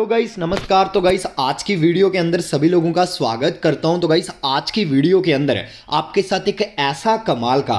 तो गाइस नमस्कार तो गाइस आज की वीडियो के अंदर सभी लोगों का स्वागत करता हूं तो गाइस आज की वीडियो के अंदर आपके साथ एक ऐसा कमाल का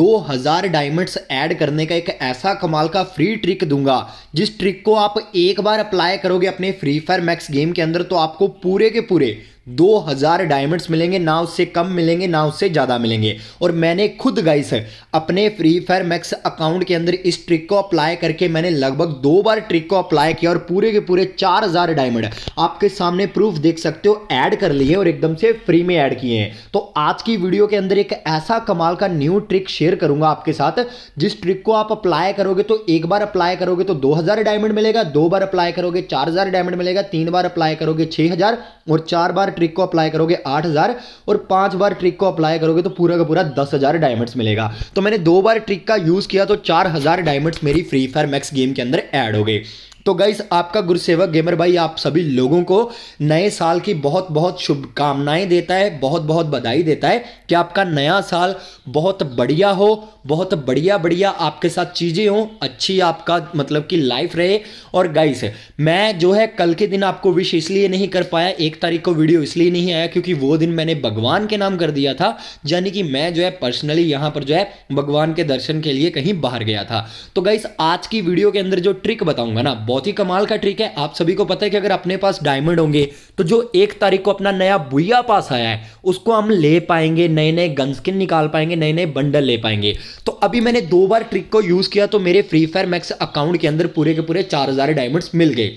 2000 डायमंड्स ऐड करने का एक ऐसा कमाल का फ्री ट्रिक दूंगा जिस ट्रिक को आप एक बार अप्लाई करोगे अपने फ्री फायर मैक्स गेम के अंदर तो आपको पूरे के पूरे दो हज़ार डायमंड्स मिलेंगे ना उससे कम मिलेंगे ना उससे ज़्यादा मिलेंगे और मैंने खुद गाइस अपने फ्री फायर मैक्स अकाउंट के अंदर इस ट्रिक को अप्लाई करके मैंने लगभग दो बार ट्रिक को अप्लाई किया और पूरे के पूरे चार हज़ार डायमंड आपके सामने प्रूफ देख सकते हो ऐड कर लिए और एकदम से फ्री में ऐड किए हैं तो आज की वीडियो के अंदर एक ऐसा कमाल का न्यू ट्रिक शेयर करूंगा आपके साथ जिस ट्रिक को आप अप्लाई करोगे तो एक बार अप्लाई करोगे तो दो हज़ार डायमंड मिलेगा दो बार अप्लाई करोगे चार हज़ार डायमंड मिलेगा तीन बार अप्लाई करोगे छः हज़ार और चार बार ट्रिक को अप्लाई करोगे आठ हज़ार और पांच बार ट्रिक को अप्लाई करोगे तो पूरा का पूरा दस हज़ार डायमंड्स मिलेगा तो मैंने दो बार ट्रिक का यूज़ किया तो चार हज़ार डायमंड्स मेरी फ्री फायर मैक्स गेम के अंदर एड हो गए तो गाइस आपका गुरुसेवक गेमर भाई आप सभी लोगों को नए साल की बहुत बहुत शुभकामनाएं देता है बहुत बहुत बधाई देता है कि आपका नया साल बहुत बढ़िया हो बहुत बढ़िया बढ़िया आपके साथ चीज़ें हों अच्छी आपका मतलब कि लाइफ रहे और गाइस मैं जो है कल के दिन आपको विश इसलिए नहीं कर पाया एक तारीख को वीडियो इसलिए नहीं आया क्योंकि वो दिन मैंने भगवान के नाम कर दिया था यानी कि मैं जो है पर्सनली यहाँ पर जो है भगवान के दर्शन के लिए कहीं बाहर गया था तो गाइस आज की वीडियो के अंदर जो ट्रिक बताऊंगा ना बहुत ही कमाल का ट्रिक है आप सभी को पता है कि अगर अपने पास डायमंड होंगे तो जो एक तारीख को अपना नया बुया पास आया है उसको हम ले पाएंगे नए नए गन स्किन निकाल पाएंगे नए नए बंडल ले पाएंगे तो अभी मैंने दो बार ट्रिक को यूज़ किया तो मेरे फ्री फायर मैक्स अकाउंट के अंदर पूरे के पूरे चार हज़ार डायमंड्स मिल गए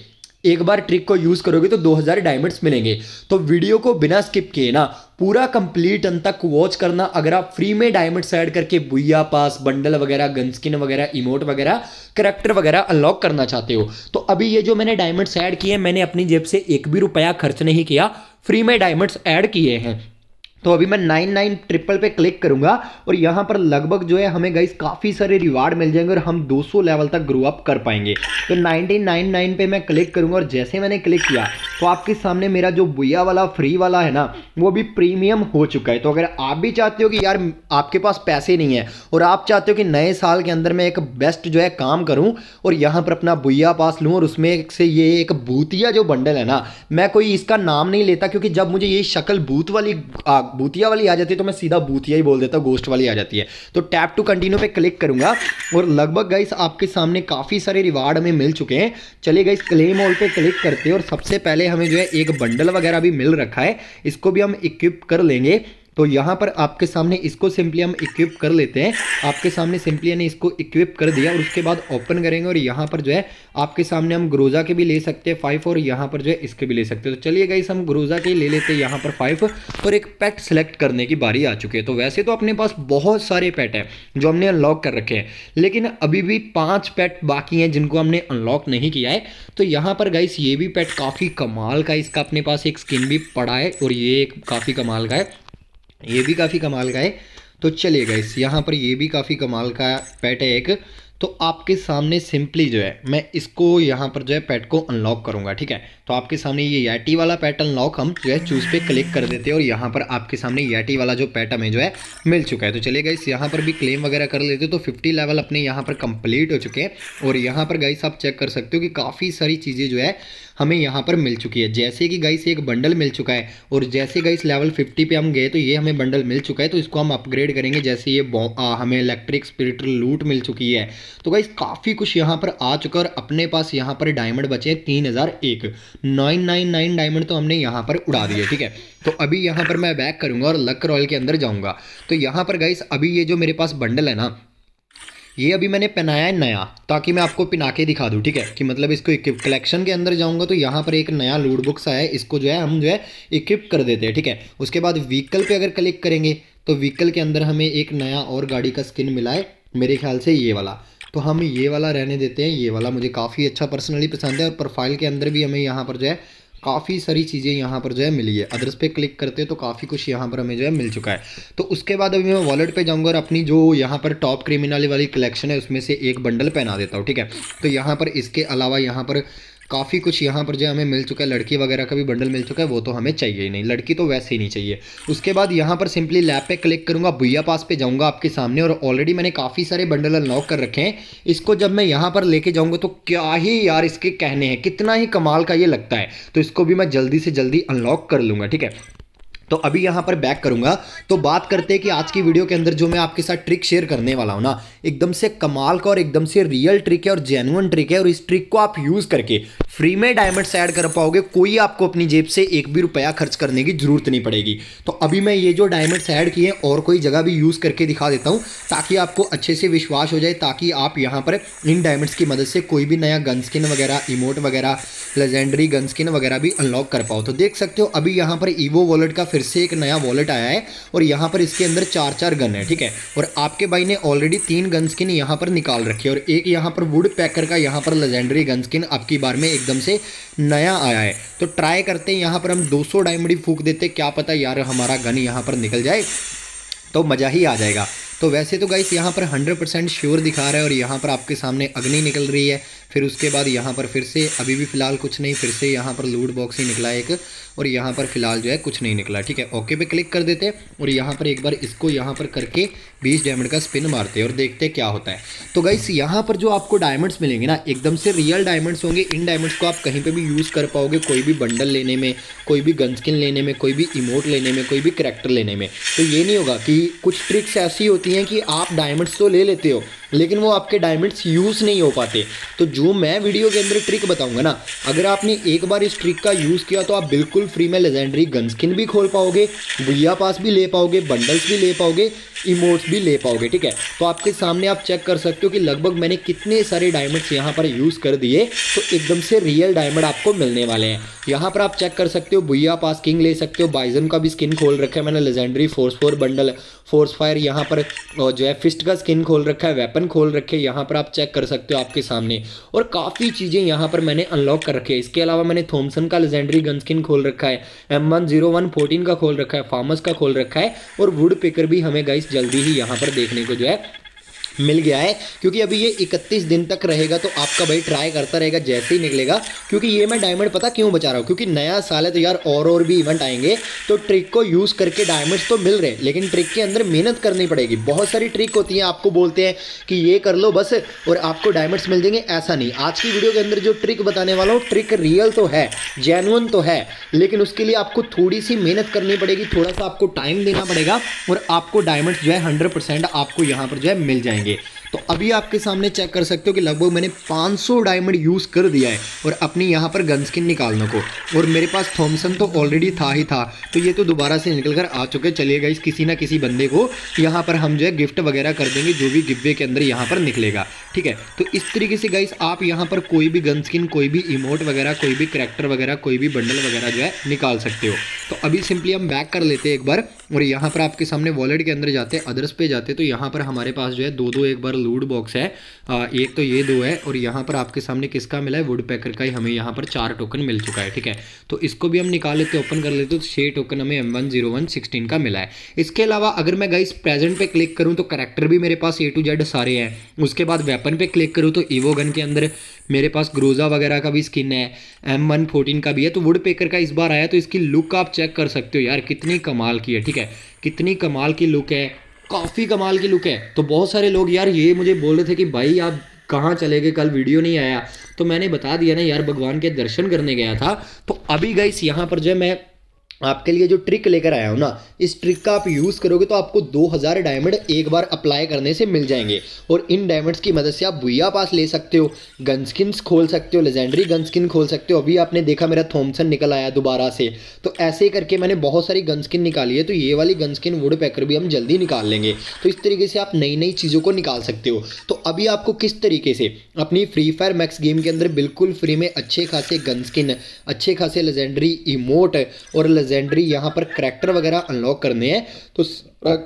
एक बार ट्रिक को यूज़ करोगे तो 2000 डायमंड्स मिलेंगे तो वीडियो को बिना स्किप किए ना पूरा कंप्लीट अंत तक वॉच करना अगर आप फ्री में डायमंड्स ऐड करके बुया पास बंडल वगैरह गन स्किन वगैरह इमोट वगैरह करेक्टर वगैरह अनलॉक करना चाहते हो तो अभी ये जो मैंने डायमंड्स ऐड किए मैंने अपनी जेब से एक भी रुपया खर्च नहीं किया फ्री में डायमंड्स ऐड किए हैं तो अभी मैं नाइन नाइन ट्रिपल पे क्लिक करूंगा और यहाँ पर लगभग जो है हमें गाइस काफ़ी सारे रिवार्ड मिल जाएंगे और हम 200 लेवल तक ग्रो अप कर पाएंगे तो नाइन नाइन पे मैं क्लिक करूंगा और जैसे मैंने क्लिक किया तो आपके सामने मेरा जो बुया वाला फ्री वाला है ना वो भी प्रीमियम हो चुका है तो अगर आप भी चाहते हो कि यार आपके पास पैसे नहीं है और आप चाहते हो कि नए साल के अंदर मैं एक बेस्ट जो है काम करूँ और यहाँ पर अपना बुया पास लूँ और उसमें से ये एक भूतिया जो बंडल है ना मैं कोई इसका नाम नहीं लेता क्योंकि जब मुझे ये शक्ल भूत वाली भूतिया वाली आ जाती है तो मैं सीधा भूतिया ही बोल देता हूँ गोस्ट वाली आ जाती है तो टैप टू कंटिन्यू पे क्लिक करूंगा और लगभग गाइस आपके सामने काफ़ी सारे रिवार्ड हमें मिल चुके हैं चलिए गाइस क्लेम ऑल पे क्लिक करते हैं और सबसे पहले हमें जो है एक बंडल वगैरह भी मिल रखा है इसको भी हम इक्विप कर लेंगे तो यहाँ पर आपके सामने इसको सिंपली हम इक्विप कर लेते हैं आपके सामने सिंपली ने इसको इक्विप कर दिया और उसके बाद ओपन करेंगे और यहाँ पर जो है आपके सामने हम ग्रोजा के भी ले सकते हैं फाइव और यहाँ पर जो है इसके भी ले सकते हैं तो चलिए गाइस हम ग्रोजा के ले लेते हैं यहाँ पर फाइव और एक पैट सेलेक्ट करने की बारी आ चुकी है तो वैसे तो अपने पास बहुत सारे पैट है जो हमने अनलॉक कर रखे हैं लेकिन अभी भी पाँच पैट बाकी हैं जिनको हमने अनलॉक नहीं किया है तो यहाँ पर गाइस ये भी पैट काफ़ी कमाल का इसका अपने पास एक स्किन भी पड़ा है और ये काफ़ी कमाल का है ये भी काफ़ी कमाल का है तो चलिए गाइस यहाँ पर ये भी काफ़ी कमाल का पैट है एक तो आपके सामने सिंपली जो है मैं इसको यहाँ पर जो है पैट को अनलॉक करूँगा ठीक है तो आपके सामने ये याटी वाला पैट अनलॉक हम जो है चूज़ पे क्लिक कर देते हैं और यहाँ पर आपके सामने याटी वाला जो पैट हमें जो है मिल चुका है तो चलिए गाइस यहाँ पर भी क्लेम वगैरह कर लेते हो तो फिफ्टी लेवल अपने यहाँ पर कंप्लीट हो चुके हैं और यहाँ पर गाइस आप चेक कर सकते हो कि काफ़ी सारी चीज़ें जो है हमें यहाँ पर मिल चुकी है जैसे कि गाइस एक बंडल मिल चुका है और जैसे गाइस लेवल फिफ्टी पे हम गए तो ये हमें बंडल मिल चुका है तो इसको हम अपग्रेड करेंगे जैसे ये आ, हमें इलेक्ट्रिक स्पिरिटल लूट मिल चुकी है तो गाइस काफ़ी कुछ यहाँ पर आ चुका है और अपने पास यहाँ पर डायमंड बचे हैं तीन हज़ार एक नाइन नाइन नाइन डायमंड तो हमने यहाँ पर उड़ा दिए ठीक है तो अभी यहाँ पर मैं बैक करूँगा और लक रॉयल के अंदर जाऊँगा तो यहाँ पर गाइस अभी ये जो मेरे पास बंडल है ना ये अभी मैंने पहनाया है नया ताकि मैं आपको पिना के दिखा दूँ ठीक है कि मतलब इसको इक्विप कलेक्शन के अंदर जाऊँगा तो यहाँ पर एक नया लूड बुक्स आया है इसको जो है हम जो है इक्विप कर देते हैं ठीक है उसके बाद व्हीकल पे अगर क्लिक करेंगे तो व्हीकल के अंदर हमें एक नया और गाड़ी का स्किन मिला है मेरे ख्याल से ये वाला तो हम ये वाला रहने देते हैं ये वाला मुझे काफ़ी अच्छा पर्सनली पसंद है और प्रोफाइल के अंदर भी हमें यहाँ पर जो है काफ़ी सारी चीज़ें यहाँ पर जो है मिली है अदर्स पे क्लिक करते हैं तो काफ़ी कुछ यहाँ पर हमें जो है मिल चुका है तो उसके बाद अभी मैं वॉलेट पे जाऊँगा और अपनी जो यहाँ पर टॉप क्रिमिनल वाली कलेक्शन है उसमें से एक बंडल पहना देता हूँ ठीक है तो यहाँ पर इसके अलावा यहाँ पर काफ़ी कुछ यहाँ पर जो हमें मिल चुका है लड़की वगैरह का भी बंडल मिल चुका है वो तो हमें चाहिए ही नहीं लड़की तो वैसे ही नहीं चाहिए उसके बाद यहाँ पर सिंपली लैब पे क्लिक करूँगा भुया पास पे जाऊँगा आपके सामने और ऑलरेडी मैंने काफ़ी सारे बंडल अनलॉक कर रखे हैं इसको जब मैं यहाँ पर लेके जाऊँगा तो क्या ही यार इसके कहने हैं कितना ही कमाल का ये लगता है तो इसको भी मैं जल्दी से जल्दी अनलॉक कर लूँगा ठीक है तो अभी यहाँ पर बैक करूंगा तो बात करते हैं कि आज की वीडियो के अंदर जो मैं आपके साथ ट्रिक शेयर करने वाला हूँ ना एकदम से कमाल का और एकदम से रियल ट्रिक है और जेनुअन ट्रिक है और इस ट्रिक को आप यूज़ करके फ्री में डायमंड्स ऐड कर पाओगे कोई आपको अपनी जेब से एक भी रुपया खर्च करने की ज़रूरत नहीं पड़ेगी तो अभी मैं ये जो डायमंड्स ऐड किए और कोई जगह भी यूज़ करके दिखा देता हूँ ताकि आपको अच्छे से विश्वास हो जाए ताकि आप यहाँ पर इन डायमंड्स की मदद से कोई भी नया गन स्किन वगैरह इमोट वगैरह लेजेंडरी गन स्किन वगैरह भी अनलॉक कर पाओ तो देख सकते हो अभी यहाँ पर ईवो वॉलेट का फिर से एक नया वॉलेट आया है और यहाँ पर इसके अंदर चार चार गन है ठीक है और आपके भाई ने ऑलरेडी तीन गन स्किन यहाँ पर निकाल रखी है और एक यहाँ पर वुड पैकर का यहाँ पर लेजेंडरी गन स्किन आपकी बार में एकदम से नया आया है तो ट्राई करते हैं यहाँ पर हम 200 डायमंडी फूक देते क्या पता यार हमारा गन यहाँ पर निकल जाए तो मज़ा ही आ जाएगा तो वैसे तो गाइस यहाँ पर 100% श्योर दिखा रहा है और यहाँ पर आपके सामने अग्नि निकल रही है फिर उसके बाद यहाँ पर फिर से अभी भी फ़िलहाल कुछ नहीं फिर से यहाँ पर लूट बॉक्स ही निकला एक और यहाँ पर फ़िलहाल जो है कुछ नहीं निकला ठीक है ओके पे क्लिक कर देते और यहाँ पर एक बार इसको यहाँ पर करके बीस डायमंड का स्पिन मारते और देखते क्या होता है तो गाइस यहाँ पर जो आपको डायमंड्स मिलेंगे ना एकदम से रियल डायमंड्स होंगे इन डायमंड्स को आप कहीं पर भी यूज़ कर पाओगे कोई भी बंडल लेने में कोई भी गन स्किन लेने में कोई भी इमोट लेने में कोई भी करेक्टर लेने में तो ये नहीं होगा कि कुछ ट्रिक्स ऐसी होती हैं कि आप डायमंड्स तो ले लेते हो लेकिन वो आपके डायमंड्स यूज़ नहीं हो पाते तो जो मैं वीडियो के अंदर ट्रिक बताऊंगा ना अगर आपने एक बार इस ट्रिक का यूज़ किया तो आप बिल्कुल फ्री में लेजेंडरी गन स्किन भी खोल पाओगे भैया पास भी ले पाओगे बंडल्स भी ले पाओगे इमोट्स भी ले पाओगे ठीक है तो आपके सामने आप चेक कर सकते हो कि लगभग मैंने कितने सारे डायमंड्स यहाँ पर यूज़ कर दिए तो एकदम से रियल डायमंड आपको मिलने वाले हैं यहाँ पर आप चेक कर सकते हो बुया पास किंग ले सकते हो बाइजन का भी स्किन खोल रखा है मैंने legendary force four bundle force fire यहाँ पर जो है फिस्ट का स्किन खोल रखा है वेपन वेपन खोल रखे यहाँ पर आप चेक कर सकते हो आपके सामने और काफ़ी चीज़ें यहाँ पर मैंने अनलॉक कर रखी है इसके अलावा मैंने थॉमसन का लेजेंडरी स्किन खोल रखा है M one zero one fourteen का खोल रखा है फार्मस का खोल रखा है और वुड पेकर भी हमें गाइस जल्दी ही यहाँ पर देखने को जो है मिल गया है क्योंकि अभी ये 31 दिन तक रहेगा तो आपका भाई ट्राई करता रहेगा जैसे ही निकलेगा क्योंकि ये मैं डायमंड पता क्यों बचा रहा हूँ क्योंकि नया साल है तो यार और और भी इवेंट आएंगे तो ट्रिक को यूज़ करके डायमंड्स तो मिल रहे हैं लेकिन ट्रिक के अंदर मेहनत करनी पड़ेगी बहुत सारी ट्रिक होती है आपको बोलते हैं कि ये कर लो बस और आपको डायमंड्स मिल जाएंगे ऐसा नहीं आज की वीडियो के अंदर जो ट्रिक बताने वाला हूँ ट्रिक रियल तो है जेनुअन तो है लेकिन उसके लिए आपको थोड़ी सी मेहनत करनी पड़ेगी थोड़ा सा आपको टाइम देना पड़ेगा और आपको डायमंड्स जो है हंड्रेड आपको यहाँ पर जो है मिल जाएंगे get तो अभी आपके सामने चेक कर सकते हो कि लगभग मैंने 500 डायमंड यूज़ कर दिया है और अपनी यहाँ पर गन स्किन निकालने को और मेरे पास थॉमसन तो ऑलरेडी था ही था तो ये तो दोबारा से निकल कर आ चुके चले गए किसी ना किसी बंदे को यहाँ पर हम जो है गिफ्ट वगैरह कर देंगे जो भी गिब्बे के अंदर यहाँ पर निकलेगा ठीक है तो इस तरीके से गाइस आप यहाँ पर कोई भी गन स्किन कोई भी इमोट वगैरह कोई भी करेक्टर वगैरह कोई भी बंडल वगैरह जो है निकाल सकते हो तो अभी सिंपली हम बैक कर लेते हैं एक बार और यहाँ पर आपके सामने वॉलेट के अंदर जाते हैं अदर्स पे जाते तो यहाँ पर हमारे पास जो है दो दो एक बार लूड बॉक्स है आ, एक तो ये दो है और यहाँ पर आपके सामने किसका मिला है वुड पैकर का ही हमें यहाँ पर चार टोकन मिल चुका है ठीक है तो इसको भी हम निकाल लेते ओपन कर लेते तो छः टोकन हमें M one zero one sixteen का मिला है इसके अलावा अगर मैं गाइस प्रेजेंट पे क्लिक करूँ तो करेक्टर भी मेरे पास ए टू जेड सारे हैं उसके बाद वेपन पर क्लिक करूँ तो ईवो गन के अंदर मेरे पास ग्रोजा वगैरह का भी स्किन है एम वन फोर्टीन का भी है तो वुड पेकर का इस बार आया तो इसकी लुक आप चेक कर सकते हो यार कितनी कमाल की है ठीक है कितनी कमाल की लुक है काफ़ी कमाल की लुक है तो बहुत सारे लोग यार ये मुझे बोल रहे थे कि भाई आप कहाँ चले गए कल वीडियो नहीं आया तो मैंने बता दिया ना यार भगवान के दर्शन करने गया था तो अभी गई यहाँ पर जो मैं आपके लिए जो ट्रिक लेकर आया हूँ ना इस ट्रिक का आप यूज़ करोगे तो आपको 2000 डायमंड एक बार अप्लाई करने से मिल जाएंगे और इन डायमंड्स की मदद से आप भूया पास ले सकते हो गन स्किन्स खोल सकते हो लेजेंडरी गन स्किन खोल सकते हो अभी आपने देखा मेरा थॉमसन निकल आया दोबारा से तो ऐसे करके मैंने बहुत सारी गन स्किन निकाली है तो ये वाली गन स्किन वुड पैकर भी हम जल्दी निकाल लेंगे तो इस तरीके से आप नई नई चीज़ों को निकाल सकते हो तो अभी आपको किस तरीके से अपनी फ्री फायर मैक्स गेम के अंदर बिल्कुल फ्री में अच्छे खासे गन स्किन अच्छे खासे लेजेंडरी इमोट और लेजेंडरी यहाँ पर करेक्टर वगैरह अनलॉक करने हैं तो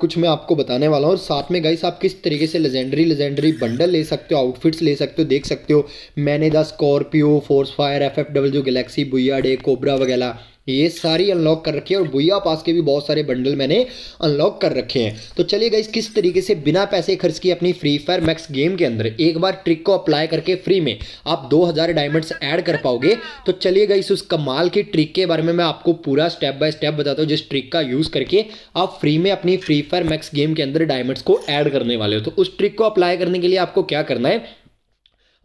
कुछ मैं आपको बताने वाला हूँ और साथ में गाइस आप किस तरीके से लेजेंडरी लेजेंडरी बंडल ले सकते हो आउटफिट्स ले सकते हो देख सकते हो मैंने the Scorpio force fire F F W galaxy booyah day cobra वगैरह ये सारी अनलॉक कर रखी है और भूया पास के भी बहुत सारे बंडल मैंने अनलॉक कर रखे हैं तो चलिए गाइस किस तरीके से बिना पैसे खर्च किए अपनी फ्री फायर मैक्स गेम के अंदर एक बार ट्रिक को अप्लाई करके फ्री में आप 2000 डायमंड्स ऐड कर पाओगे तो चलिए गाइस उस कमाल की ट्रिक के बारे में मैं आपको पूरा स्टेप बाय स्टेप बताता हूँ जिस ट्रिक का यूज़ करके आप फ्री में अपनी फ्री फायर मैक्स गेम के अंदर डायमंड्स को ऐड करने वाले हो तो उस ट्रिक को अप्लाई करने के लिए आपको क्या करना है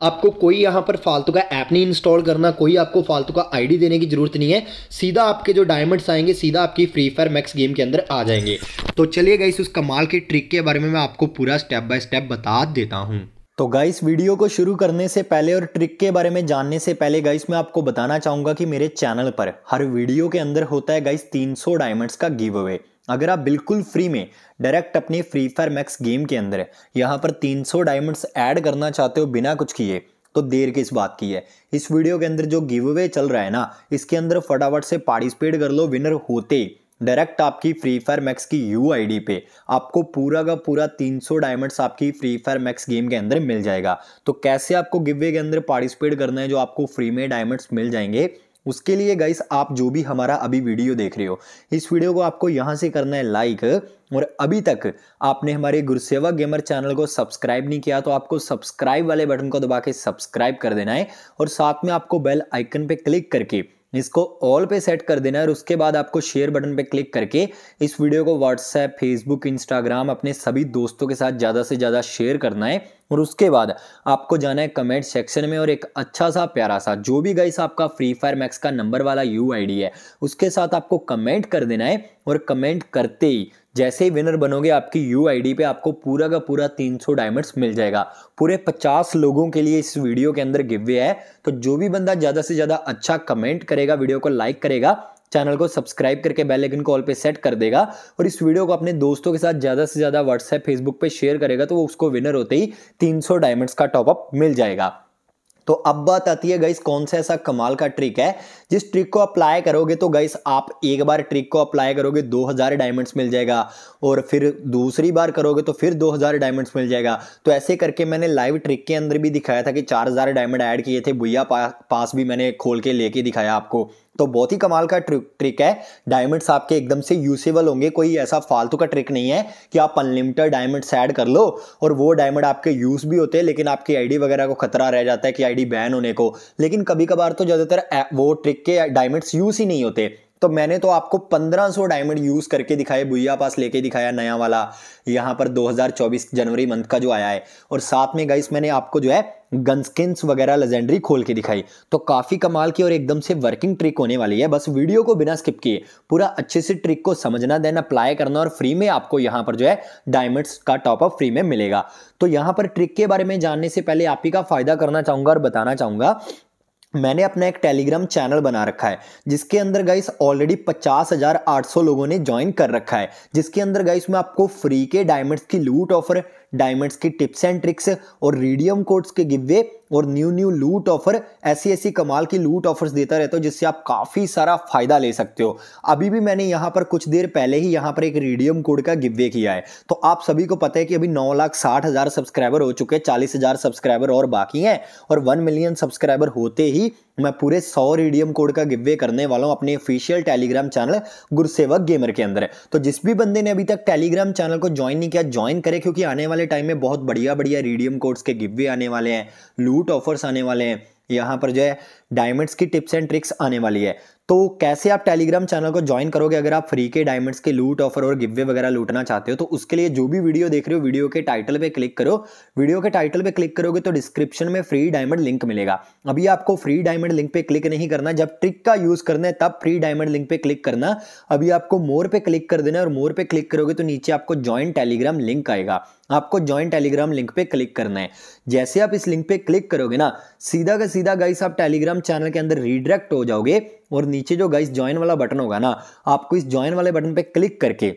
आपको कोई यहाँ पर फालतू का ऐप नहीं इंस्टॉल करना कोई आपको फालतू का आईडी देने की ज़रूरत नहीं है सीधा आपके जो डायमंड्स आएंगे सीधा आपकी फ्री फायर मैक्स गेम के अंदर आ जाएंगे तो चलिए गाइस उस कमाल के ट्रिक के बारे में मैं आपको पूरा स्टेप बाय स्टेप बता देता हूँ तो गाइस वीडियो को शुरू करने से पहले और ट्रिक के बारे में जानने से पहले गाइस मैं आपको बताना चाहूंगा कि मेरे चैनल पर हर वीडियो के अंदर होता है गाइस 300 डायमंड्स का गिव अवे अगर आप बिल्कुल फ्री में डायरेक्ट अपने फ्री फायर मैक्स गेम के अंदर यहाँ पर 300 डायमंड्स ऐड करना चाहते हो बिना कुछ किए तो देर किस बात की है इस वीडियो के अंदर जो गिव अवे चल रहा है ना इसके अंदर फटाफट से पार्टिसिपेट कर लो विनर होते डायरेक्ट आपकी फ्री फायर मैक्स की यू आई पे आपको पूरा का पूरा 300 डायमंड्स आपकी फ्री फायर मैक्स गेम के अंदर मिल जाएगा तो कैसे आपको गिवे के अंदर पार्टिसिपेट करना है जो आपको फ्री में डायमंड्स मिल जाएंगे उसके लिए गाइस आप जो भी हमारा अभी वीडियो देख रहे हो इस वीडियो को आपको यहाँ से करना है लाइक और अभी तक आपने हमारे गुरुसेवा गेमर चैनल को सब्सक्राइब नहीं किया तो आपको सब्सक्राइब वाले बटन को दबा के सब्सक्राइब कर देना है और साथ में आपको बेल आइकन पे क्लिक करके इसको ऑल पे सेट कर देना है और उसके बाद आपको शेयर बटन पे क्लिक करके इस वीडियो को व्हाट्सएप फेसबुक इंस्टाग्राम अपने सभी दोस्तों के साथ ज़्यादा से ज़्यादा शेयर करना है और उसके बाद आपको जाना है कमेंट सेक्शन में और एक अच्छा सा प्यारा सा जो भी गाइस आपका फ्री फायर मैक्स का नंबर वाला यू आई है उसके साथ आपको कमेंट कर देना है और कमेंट करते ही जैसे ही विनर बनोगे आपकी यू आई पे आपको पूरा का पूरा 300 डायमंड्स मिल जाएगा पूरे 50 लोगों के लिए इस वीडियो के अंदर गिवे है तो जो भी बंदा ज़्यादा से ज़्यादा अच्छा कमेंट करेगा वीडियो को लाइक करेगा चैनल को सब्सक्राइब करके बेल आइकन को ऑल पे सेट कर देगा और इस वीडियो को अपने दोस्तों के साथ ज़्यादा से ज़्यादा व्हाट्सएप फेसबुक पे शेयर करेगा तो वो उसको विनर होते ही 300 डायमंड्स का टॉपअप मिल जाएगा तो अब बात आती है गाइस कौन सा ऐसा कमाल का ट्रिक है जिस ट्रिक को अप्लाई करोगे तो गाइस आप एक बार ट्रिक को अप्लाई करोगे 2000 डायमंड्स मिल जाएगा और फिर दूसरी बार करोगे तो फिर 2000 डायमंड्स मिल जाएगा तो ऐसे करके मैंने लाइव ट्रिक के अंदर भी दिखाया था कि 4000 डायमंड ऐड किए थे भुया पास भी मैंने खोल के लेके दिखाया आपको तो बहुत ही कमाल का ट्रिक ट्रिक है डायमंड्स आपके एकदम से यूसेबल होंगे कोई ऐसा फालतू का ट्रिक नहीं है कि आप अनलिमिटेड डायमंड्स ऐड कर लो और वो डायमंड आपके यूज़ भी होते हैं लेकिन आपकी आईडी वगैरह को खतरा रह जाता है कि आईडी बैन होने को लेकिन कभी कभार तो ज़्यादातर वो ट्रिक के डायमंड्स यूज़ ही नहीं होते तो मैंने तो आपको 1500 डायमंड यूज़ करके दिखाए भुया पास लेके दिखाया नया वाला यहाँ पर 2024 जनवरी मंथ का जो आया है और साथ में गाइस मैंने आपको जो है गनस्किन्स वगैरह लेजेंडरी खोल के दिखाई तो काफ़ी कमाल की और एकदम से वर्किंग ट्रिक होने वाली है बस वीडियो को बिना स्किप किए पूरा अच्छे से ट्रिक को समझना देन अप्लाई करना और फ्री में आपको यहाँ पर जो है डायमंड्स का टॉपअप फ्री में मिलेगा तो यहाँ पर ट्रिक के बारे में जानने से पहले आप ही का फ़ायदा करना चाहूँगा और बताना चाहूँगा मैंने अपना एक टेलीग्राम चैनल बना रखा है जिसके अंदर गाइस ऑलरेडी पचास हज़ार आठ सौ लोगों ने ज्वाइन कर रखा है जिसके अंदर गाइस मैं आपको फ्री के डायमंड्स की लूट ऑफर डायमंड्स की टिप्स एंड ट्रिक्स और रीडियम कोड्स के गिवे और न्यू न्यू लूट ऑफर ऐसी ऐसी कमाल की लूट ऑफर्स देता रहता हूँ जिससे आप काफ़ी सारा फ़ायदा ले सकते हो अभी भी मैंने यहाँ पर कुछ देर पहले ही यहाँ पर एक रेडियम कोड का गिवे किया है तो आप सभी को पता है कि अभी नौ लाख साठ हज़ार सब्सक्राइबर हो चुके हैं चालीस हज़ार सब्सक्राइबर और बाकी हैं और वन मिलियन सब्सक्राइबर होते ही मैं पूरे सौ रेडियम कोड का गिवे करने वाला हूँ अपने official Telegram channel Gurusevak gamer के अंदर तो जिस भी बंदे ने अभी तक टेलीग्राम चैनल को ज्वाइन नहीं किया ज्वाइन करे क्योंकि आने वाले टाइम में बहुत बढ़िया बढ़िया रेडियम कोड्स के गिवे आने वाले हैं लू ब्रूट ऑफर्स आने वाले हैं यहाँ पर जो है डायमंड्स की टिप्स एंड ट्रिक्स आने वाली है तो कैसे आप टेलीग्राम चैनल को ज्वाइन करोगे अगर आप फ्री के डायमंड्स के लूट ऑफर और गिवे वगैरह लूटना चाहते हो तो उसके लिए जो भी वीडियो देख रहे हो वीडियो के टाइटल पे क्लिक करो वीडियो के टाइटल पे क्लिक करोगे तो डिस्क्रिप्शन में फ्री डायमंड लिंक मिलेगा अभी आपको फ्री डायमंड लिंक पे क्लिक नहीं करना जब ट्रिक का यूज करना है तब फ्री डायमंड लिंक पे क्लिक करना अभी आपको मोर पे क्लिक कर देना और मोर पे क्लिक करोगे तो नीचे आपको ज्वाइन टेलीग्राम लिंक आएगा आपको ज्वाइन टेलीग्राम लिंक पे क्लिक करना है जैसे आप इस लिंक पे क्लिक करोगे ना सीधा का सीधा गाइस आप टेलीग्राम चैनल के अंदर रिडायरेक्ट हो जाओगे और नीचे जो गाइस ज्वाइन वाला बटन होगा ना आपको इस ज्वाइन वाले बटन पे क्लिक करके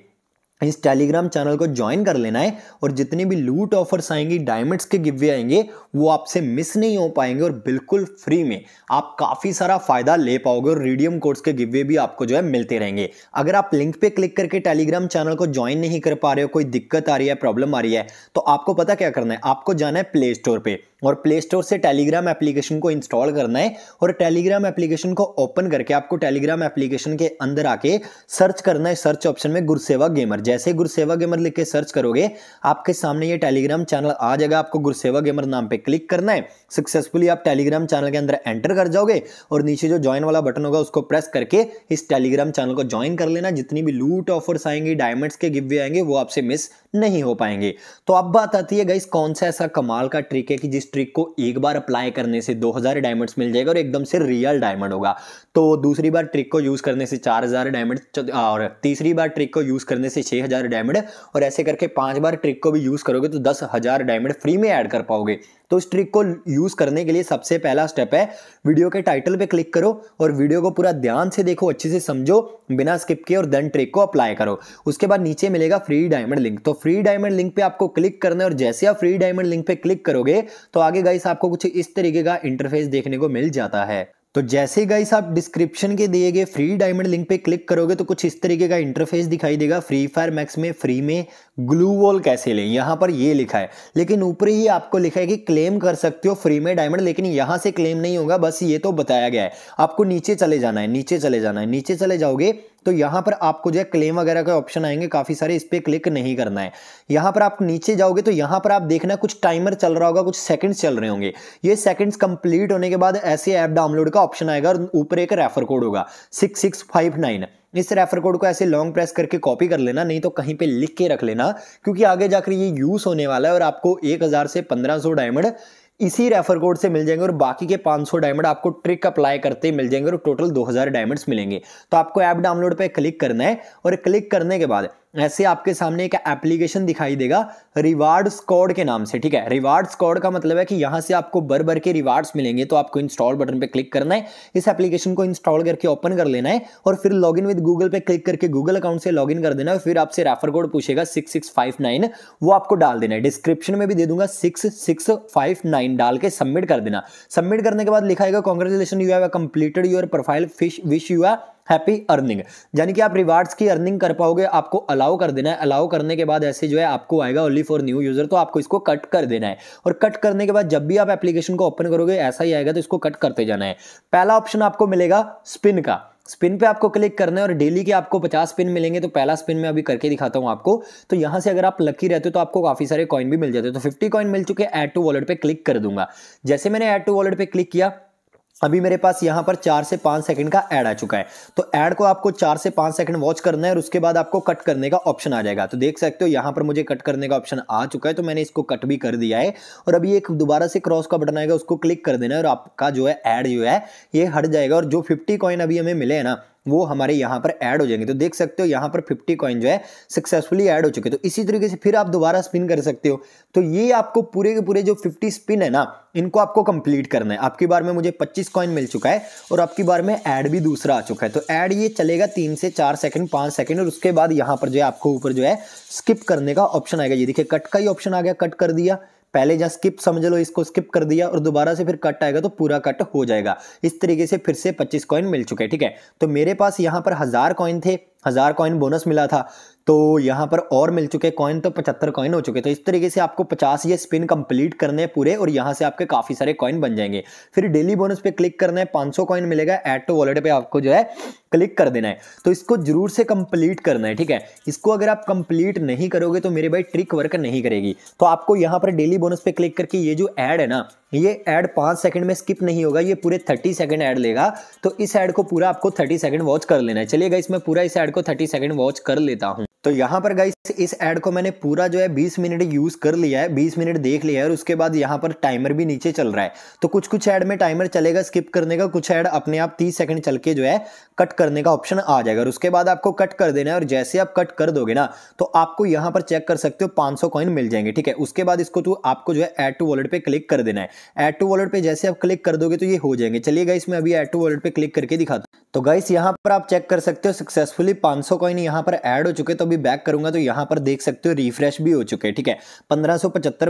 इस टेलीग्राम चैनल को ज्वाइन कर लेना है और जितने भी लूट ऑफर्स आएंगी डायमंड्स के गिवे आएंगे वो आपसे मिस नहीं हो पाएंगे और बिल्कुल फ्री में आप काफ़ी सारा फायदा ले पाओगे और रीडियम कोर्स के गिवे भी आपको जो है मिलते रहेंगे अगर आप लिंक पे क्लिक करके टेलीग्राम चैनल को ज्वाइन नहीं कर पा रहे हो कोई दिक्कत आ रही है प्रॉब्लम आ रही है तो आपको पता क्या करना है आपको जाना है प्ले स्टोर पर और प्ले स्टोर से टेलीग्राम एप्लीकेशन को इंस्टॉल करना है और टेलीग्राम एप्लीकेशन को ओपन करके आपको टेलीग्राम एप्लीकेशन के अंदर आके सर्च करना है सर्च ऑप्शन में गुरसेवा गेमर जैसे गुरसेवा गेमर लिख के सर्च करोगे आपके सामने ये टेलीग्राम चैनल आ जाएगा आपको गुरसेवा गेमर नाम पर क्लिक करना है सक्सेसफुली आप टेलीग्राम चैनल के अंदर एंटर कर जाओगे और नीचे जो ज्वाइन वाला बटन होगा उसको प्रेस करके इस टेलीग्राम चैनल को ज्वाइन कर लेना जितनी भी लूट ऑफर्स आएंगी डायमंड्स के गिवे आएंगे वो आपसे मिस नहीं हो पाएंगे तो अब बात आती है गाइस कौन सा ऐसा कमाल का ट्रिक है कि जिस ट्रिक को एक बार अप्लाई करने से 2000 डायमंड्स मिल जाएगा और एकदम से रियल डायमंड होगा तो दूसरी बार ट्रिक को यूज़ करने से 4000 डायमंड और तीसरी बार ट्रिक को यूज़ करने से 6000 डायमंड और ऐसे करके पांच बार ट्रिक को भी यूज़ करोगे तो दस डायमंड फ्री में ऐड कर पाओगे तो इस ट्रिक को यूज़ करने के लिए सबसे पहला स्टेप है वीडियो के टाइटल पे क्लिक करो और वीडियो को पूरा ध्यान से देखो अच्छे से समझो बिना स्किप किए और देन ट्रिक को अप्लाई करो उसके बाद नीचे मिलेगा फ्री डायमंड लिंक तो फ्री डायमंड लिंक पे आपको क्लिक करना है और जैसे आप फ्री डायमंड लिंक पे क्लिक करोगे तो आगे गाइस आपको कुछ इस तरीके का इंटरफेस देखने को मिल जाता है तो जैसे गाइस आप डिस्क्रिप्शन के दिए गए फ्री डायमंड लिंक पे क्लिक करोगे तो कुछ इस तरीके का इंटरफेस दिखाई देगा फ्री फायर मैक्स में फ्री में ग्लू वॉल कैसे लें यहाँ पर ये लिखा है लेकिन ऊपर ही आपको लिखा है कि क्लेम कर सकते हो फ्री में डायमंड लेकिन यहाँ से क्लेम नहीं होगा बस ये तो बताया गया है आपको नीचे चले जाना है नीचे चले जाना है नीचे चले जाओगे तो यहाँ पर आपको जो है क्लेम वगैरह का ऑप्शन आएंगे काफ़ी सारे इस पर क्लिक नहीं करना है यहाँ पर आप नीचे जाओगे तो यहाँ पर आप देखना कुछ टाइमर चल रहा होगा कुछ सेकंड्स चल रहे होंगे ये सेकंड्स कंप्लीट होने के बाद ऐसे ऐप डाउनलोड का ऑप्शन आएगा और ऊपर एक रेफर कोड होगा सिक्स सिक्स फाइव नाइन इस रेफर कोड को ऐसे लॉन्ग प्रेस करके कॉपी कर लेना नहीं तो कहीं पे लिख के रख लेना क्योंकि आगे जाकर ये यूज़ होने वाला है और आपको एक हज़ार से पंद्रह डायमंड इसी रेफर कोड से मिल जाएंगे और बाकी के 500 डायमंड आपको ट्रिक अप्लाई करते ही मिल जाएंगे और टोटल 2000 डायमंड्स मिलेंगे तो आपको ऐप डाउनलोड पे क्लिक करना है और क्लिक करने के बाद ऐसे आपके सामने एक एप्लीकेशन दिखाई देगा रिवार्ड स्कॉड के नाम से ठीक है रिवार्ड स्कॉड का मतलब है कि यहाँ से आपको बर बर के रिवार्ड्स मिलेंगे तो आपको इंस्टॉल बटन पे क्लिक करना है इस एप्लीकेशन को इंस्टॉल करके ओपन कर लेना है और फिर लॉग इन विद गूगल पे क्लिक करके गूगल अकाउंट से लॉग इन कर देना है फिर आपसे रेफर कोड पूछेगा सिक्स सिक्स फाइव नाइन वो आपको डाल देना है डिस्क्रिप्शन में भी दे दूंगा सिक्स सिक्स फाइव नाइन डाल के सबमिट कर देना सबमिट करने के बाद लिखाएगा congratulation you have completed your profile fish wish you है हैप्पी अर्निंग यानी कि आप रिवार्ड्स की अर्निंग कर पाओगे आपको अलाउ कर देना है अलाउ करने के बाद ऐसे जो है आपको आएगा ओनली फॉर न्यू यूजर तो आपको इसको कट कर देना है और कट करने के बाद जब भी आप एप्लीकेशन को ओपन करोगे ऐसा ही आएगा तो इसको कट करते जाना है पहला ऑप्शन आपको मिलेगा स्पिन का स्पिन पे आपको क्लिक करना है और डेली के आपको 50 स्पिन मिलेंगे तो पहला स्पिन में अभी करके दिखाता हूँ आपको तो यहाँ से अगर आप लकी रहते हो तो आपको काफ़ी सारे कॉइन भी मिल जाते हैं तो 50 कॉइन मिल चुके हैं ऐड टू वॉलेट पे क्लिक कर दूंगा जैसे मैंने ऐड टू वॉलेट पे क्लिक किया अभी मेरे पास यहाँ पर चार से पाँच सेकंड का ऐड आ चुका है तो ऐड को आपको चार से पाँच सेकंड वॉच करना है और उसके बाद आपको कट करने का ऑप्शन आ जाएगा तो देख सकते हो यहाँ पर मुझे कट करने का ऑप्शन आ चुका है तो मैंने इसको कट भी कर दिया है और अभी एक दोबारा से क्रॉस का बटन आएगा उसको क्लिक कर देना है और आपका जो है एड जो है ये हट जाएगा और जो फिफ्टी कॉइन अभी हमें मिले हैं ना वो हमारे यहाँ पर ऐड हो जाएंगे तो देख सकते हो यहाँ पर 50 कॉइन जो है सक्सेसफुली ऐड हो चुके तो इसी तरीके से फिर आप दोबारा स्पिन कर सकते हो तो ये आपको पूरे के पूरे जो 50 स्पिन है ना इनको आपको कंप्लीट करना है आपकी बार में मुझे 25 कॉइन मिल चुका है और आपकी बार में ऐड भी दूसरा आ चुका है तो ऐड ये चलेगा तीन से चार सेकेंड पाँच सेकेंड और उसके बाद यहाँ पर जो है आपको ऊपर जो है स्किप करने का ऑप्शन आएगा ये देखिए कट का ही ऑप्शन आ गया कट कर दिया पहले जहाँ स्किप समझ लो इसको स्किप कर दिया और दोबारा से फिर कट आएगा तो पूरा कट हो जाएगा इस तरीके से फिर से पच्चीस कॉइन मिल चुके हैं ठीक है तो मेरे पास यहाँ पर हज़ार कॉइन थे हज़ार कॉइन बोनस मिला था तो यहाँ पर और मिल चुके कॉइन तो पचहत्तर कॉइन हो चुके तो इस तरीके से आपको पचास ये स्पिन कंप्लीट करने पूरे और यहाँ से आपके काफ़ी सारे कॉइन बन जाएंगे फिर डेली बोनस पे क्लिक करना है सौ कॉइन मिलेगा ऐड टू वॉलेट पे आपको जो है क्लिक कर देना है तो इसको जरूर से कंप्लीट करना है ठीक है इसको अगर आप कंप्लीट नहीं करोगे तो मेरे भाई ट्रिक वर्क नहीं करेगी तो आपको यहाँ पर डेली बोनस पे क्लिक करके ये जो ऐड है ना ये ऐड पाँच सेकंड में स्किप नहीं होगा ये पूरे थर्टी सेकंड ऐड लेगा तो इस ऐड को पूरा आपको थर्टी सेकंड वॉच कर लेना है चलिएगा इसमें पूरा इस ऐड को थर्टी सेकंड वॉच कर लेता हूँ तो यहाँ पर गाइस इस ऐड को मैंने पूरा जो है 20 मिनट यूज़ कर लिया है 20 मिनट देख लिया है और उसके बाद यहाँ पर टाइमर भी नीचे चल रहा है तो कुछ कुछ ऐड में टाइमर चलेगा स्किप करने का कुछ ऐड अपने आप 30 सेकंड चल के जो है कट करने का ऑप्शन आ जाएगा और उसके बाद आपको कट कर देना है और जैसे आप कट कर दोगे ना तो आपको यहाँ पर चेक कर सकते हो पाँच कॉइन मिल जाएंगे ठीक है उसके बाद इसको तो आपको जो है ऐड टू वॉलेट पर क्लिक कर देना है ऐड टू वॉलेट पर जैसे आप क्लिक कर दोगे तो ये हो जाएंगे चलिए गाइस मैं अभी ऐड टू वॉलेट पर क्लिक करके दिखाता तो गाइस यहाँ पर आप चेक कर सकते हो सक्सेसफुली पाँच सौ कॉइन यहाँ पर ऐड हो चुके तो अभी बैक करूंगा तो यहाँ पर देख सकते हो रिफ्रेश भी हो चुके हैं ठीक है पंद्रह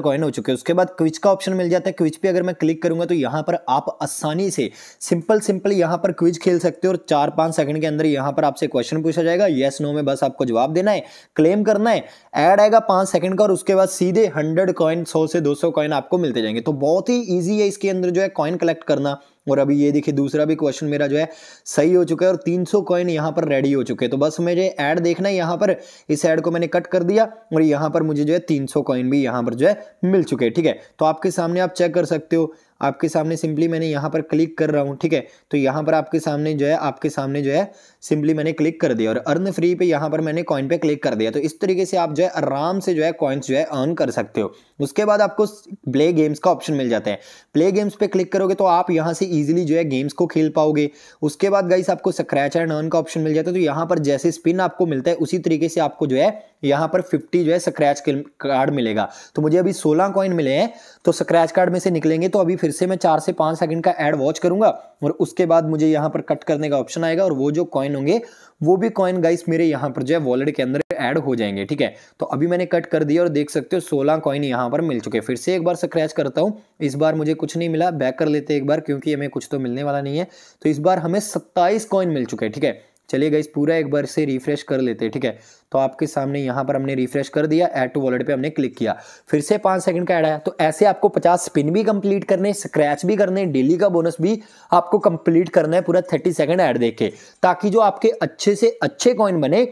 कॉइन हो चुके हैं उसके बाद क्विच का ऑप्शन मिल जाता है क्विच पे अगर मैं क्लिक करूंगा तो यहाँ पर आप आसानी से सिंपल सिंपल यहाँ पर क्विच खेल सकते हो और चार पाँच सेकंड के अंदर यहाँ पर आपसे क्वेश्चन पूछा जाएगा येस नो में बस आपको जवाब देना है क्लेम करना है ऐड आएगा पाँच सेकंड का और उसके बाद सीधे हंड्रेड कॉइन सौ से दो सौ कॉइन आपको मिलते जाएंगे तो बहुत ही ईजी है इसके अंदर जो है कॉइन कलेक्ट करना और अभी ये देखिए दूसरा भी क्वेश्चन मेरा जो है सही हो चुका है और तीन सौ कॉइन यहाँ पर रेडी हो चुके हैं तो बस मुझे ऐड देखना है यहाँ पर इस ऐड को मैंने कट कर दिया और यहाँ पर मुझे जो है तीन सौ कॉइन भी यहाँ पर जो है मिल चुके हैं ठीक है तो आपके सामने आप चेक कर सकते हो आपके सामने सिंपली मैंने यहाँ पर क्लिक कर रहा हूँ ठीक है तो यहाँ पर आपके सामने जो है आपके सामने जो है सिंपली मैंने क्लिक कर दिया और अर्न फ्री पे यहाँ पर मैंने कॉइन पे क्लिक कर दिया तो इस तरीके से आप जो है आराम से जो है कॉइन्स जो है अर्न कर सकते हो उसके बाद आपको प्ले गेम्स का ऑप्शन मिल जाता है प्ले गेम्स पे क्लिक करोगे तो आप यहाँ से इजीली जो है गेम्स को खेल पाओगे उसके बाद गाइस आपको स्क्रैच एंड अर्न का ऑप्शन मिल जाता है तो यहाँ पर जैसे स्पिन आपको मिलता है उसी तरीके से आपको जो है यहाँ पर 50 जो है स्क्रैच कार्ड मिलेगा तो मुझे अभी 16 कॉइन मिले हैं तो स्क्रैच कार्ड में से निकलेंगे तो अभी फिर से मैं चार से पाँच सेकंड का एड वॉच करूंगा और उसके बाद मुझे यहाँ पर कट करने का ऑप्शन आएगा और वो जो कॉइन होंगे वो भी कॉइन गाइस मेरे यहाँ पर जो है वॉलेट के अंदर ऐड हो जाएंगे ठीक है तो अभी मैंने कट कर दिया और देख सकते हो सोलह कॉइन यहाँ पर मिल चुके फिर से एक बार स्क्रैच करता हूँ इस बार मुझे कुछ नहीं मिला बैक कर लेते एक बार क्योंकि हमें कुछ तो मिलने वाला नहीं है तो इस बार हमें सत्ताईस कॉइन मिल चुके हैं ठीक है चलिए गई पूरा एक बार से रिफ्रेश कर लेते हैं ठीक है तो आपके सामने यहाँ पर हमने रिफ्रेश कर दिया ऐड टू वॉलेट पे हमने क्लिक किया फिर से पाँच सेकंड का ऐड आया तो ऐसे आपको पचास स्पिन भी कंप्लीट करने स्क्रैच भी करने डेली का बोनस भी आपको कंप्लीट करना है पूरा थर्टी सेकंड ऐड देख के ताकि जो आपके अच्छे से अच्छे कॉइन बने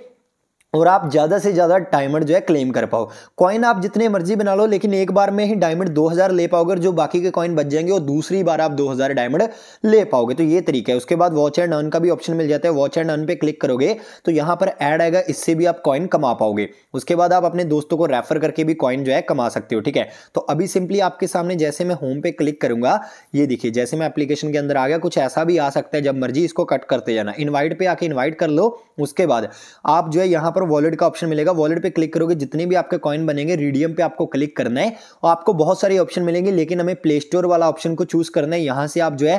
और आप ज़्यादा से ज़्यादा डायमंड जो है क्लेम कर पाओ कॉइन आप जितने मर्जी बना लो लेकिन एक बार में ही डायमंड 2000 ले पाओगे और जो बाकी के कॉइन बच जाएंगे और दूसरी बार आप 2000 डायमंड ले पाओगे तो ये तरीका है उसके बाद वॉच एंड अर्न का भी ऑप्शन मिल जाता है वॉच एंड अर्न पे क्लिक करोगे तो यहाँ पर ऐड आएगा इससे भी आप कॉइन कमा पाओगे उसके बाद आप अपने दोस्तों को रेफर करके भी कॉइन जो है कमा सकते हो ठीक है तो अभी सिंपली आपके सामने जैसे मैं होम पे क्लिक करूंगा ये देखिए जैसे मैं एप्लीकेशन के अंदर आ गया कुछ ऐसा भी आ सकता है जब मर्जी इसको कट करते जाना इन्वाइट पे आके इन्वाइट कर लो उसके बाद आप जो है यहाँ पर वॉलेट का ऑप्शन मिलेगा वॉलेट पे क्लिक करोगे जितने भी आपके कॉइन बनेंगे रीडियम पे आपको क्लिक करना है और आपको बहुत सारे ऑप्शन मिलेंगे लेकिन हमें प्ले स्टोर वाला ऑप्शन को चूज करना है यहाँ से आप जो है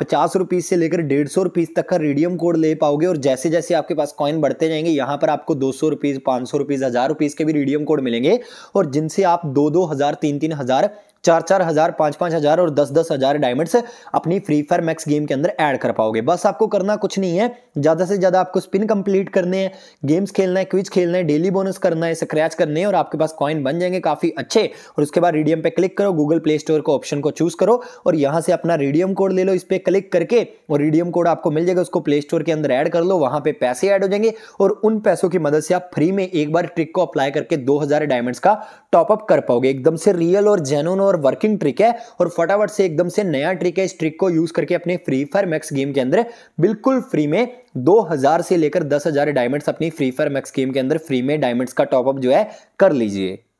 पचास रुपीज़ से लेकर डेढ़ सौ रुपीज़ तक का रीडियम कोड ले पाओगे और जैसे जैसे आपके पास कॉइन बढ़ते जाएंगे यहाँ पर आपको दो सौ रुपीज़ पाँच सौ रुपीज़ हज़ार रुपीज़ के भी रीडियम कोड मिलेंगे और जिनसे आप दो दो हज़ार तीन तीन हज़ार चार चार हजार पाँच पाँच हजार और दस दस हजार डायमंड्स अपनी फ्री फायर मैक्स गेम के अंदर ऐड कर पाओगे बस आपको करना कुछ नहीं है ज़्यादा से ज़्यादा आपको स्पिन कंप्लीट करने हैं गेम्स खेलना है क्विज खेलना है डेली बोनस करना है स्क्रैच करने हैं और आपके पास कॉइन बन जाएंगे काफ़ी अच्छे और उसके बाद रीडियम पे क्लिक करो गूगल प्ले स्टोर को ऑप्शन को चूज़ करो और यहाँ से अपना रीडियम कोड ले लो इस पर क्लिक करके और रीडियम कोड आपको मिल जाएगा उसको प्ले स्टोर के अंदर ऐड कर लो वहां पर पैसे ऐड हो जाएंगे और उन पैसों की मदद से आप फ्री में एक बार ट्रिक को अप्लाई करके दो डायमंड्स का टॉपअप कर पाओगे एकदम से रियल और जेनुअन और और वर्किंग ट्रिक है और फटाफट से एकदम से नया ट्रिक है इस ट्रिक को यूज करके अपने फ्री फायर मैक्स गेम के अंदर बिल्कुल फ्री में 2000 से लेकर 10000 डायमंड्स अपनी फ्री फायर मैक्स गेम के अंदर फ्री में डायमंड्स का टॉपअप जो है कर लीजिए